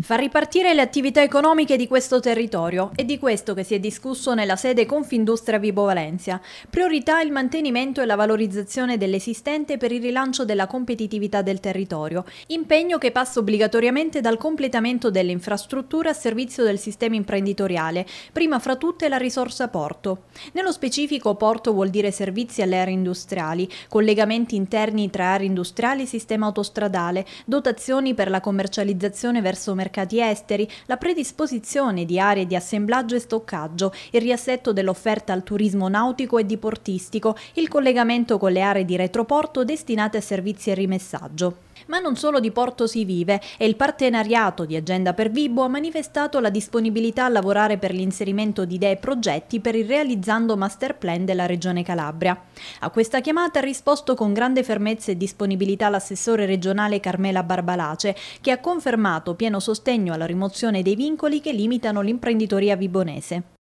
Far ripartire le attività economiche di questo territorio è di questo che si è discusso nella sede Confindustria Vibo Valencia. Priorità il mantenimento e la valorizzazione dell'esistente per il rilancio della competitività del territorio, impegno che passa obbligatoriamente dal completamento delle infrastrutture a servizio del sistema imprenditoriale, prima fra tutte la risorsa porto. Nello specifico porto vuol dire servizi alle aree industriali, collegamenti interni tra aree industriali e sistema autostradale, dotazioni per la commercializzazione verso prezzo, mercati esteri, la predisposizione di aree di assemblaggio e stoccaggio, il riassetto dell'offerta al turismo nautico e diportistico, il collegamento con le aree di retroporto destinate a servizi e rimessaggio. Ma non solo di Porto si vive e il partenariato di Agenda per Vibo ha manifestato la disponibilità a lavorare per l'inserimento di idee e progetti per il realizzando master plan della Regione Calabria. A questa chiamata ha risposto con grande fermezza e disponibilità l'assessore regionale Carmela Barbalace che ha confermato pieno sostegno alla rimozione dei vincoli che limitano l'imprenditoria vibonese.